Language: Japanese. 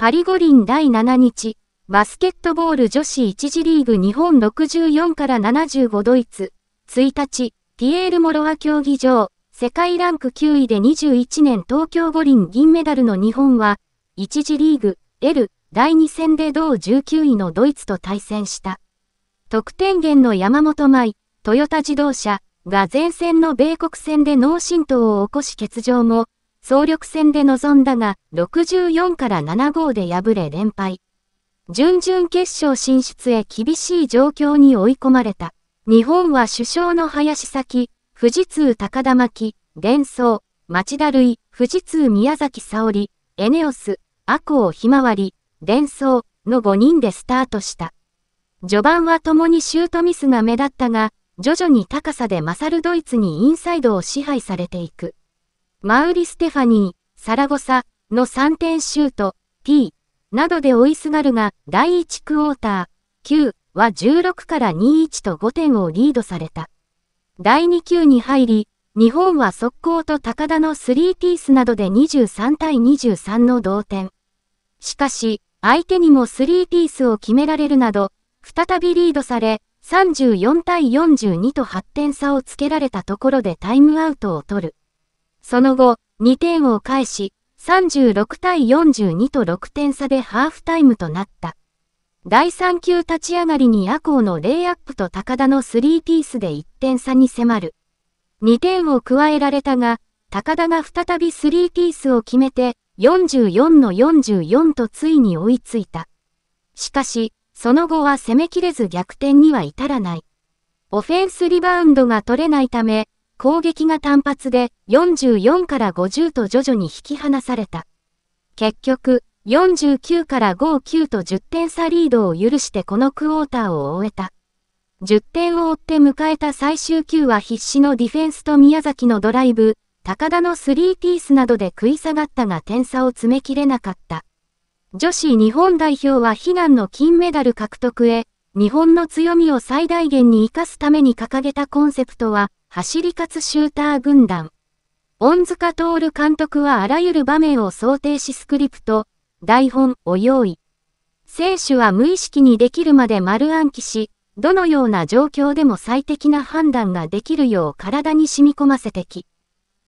パリ五輪第7日、バスケットボール女子1次リーグ日本64から75ドイツ、1日、ピエール・モロア競技場、世界ランク9位で21年東京五輪銀メダルの日本は、1次リーグ、L、第2戦で同19位のドイツと対戦した。得点源の山本舞、トヨタ自動車が前線の米国戦で脳震盪を起こし欠場も、総力戦で臨んだが、64から7号で敗れ連敗。準々決勝進出へ厳しい状況に追い込まれた。日本は首相の林崎、富士通高田巻、伝想、町田類、富士通宮崎沙織、エネオス、アコひまわり、伝想の5人でスタートした。序盤は共にシュートミスが目立ったが、徐々に高さで勝るドイツにインサイドを支配されていく。マウリ・ステファニー、サラゴサの3点シュート、T などで追いすがるが、第1クォーター、9は16から21と5点をリードされた。第2級に入り、日本は速攻と高田の3ピースなどで23対23の同点。しかし、相手にも3ピースを決められるなど、再びリードされ、34対42と8点差をつけられたところでタイムアウトを取る。その後、2点を返し、36対42と6点差でハーフタイムとなった。第3球立ち上がりにコーのレイアップと高田の3ピースで1点差に迫る。2点を加えられたが、高田が再び3ピースを決めて、44の44とついに追いついた。しかし、その後は攻めきれず逆転には至らない。オフェンスリバウンドが取れないため、攻撃が単発で44から50と徐々に引き離された。結局、49から59と10点差リードを許してこのクォーターを終えた。10点を追って迎えた最終級は必死のディフェンスと宮崎のドライブ、高田の3ピースなどで食い下がったが点差を詰めきれなかった。女子日本代表は悲願の金メダル獲得へ、日本の強みを最大限に活かすために掲げたコンセプトは、走り勝つシューター軍団。恩塚徹監督はあらゆる場面を想定しスクリプト、台本を用意。選手は無意識にできるまで丸暗記し、どのような状況でも最適な判断ができるよう体に染み込ませてき。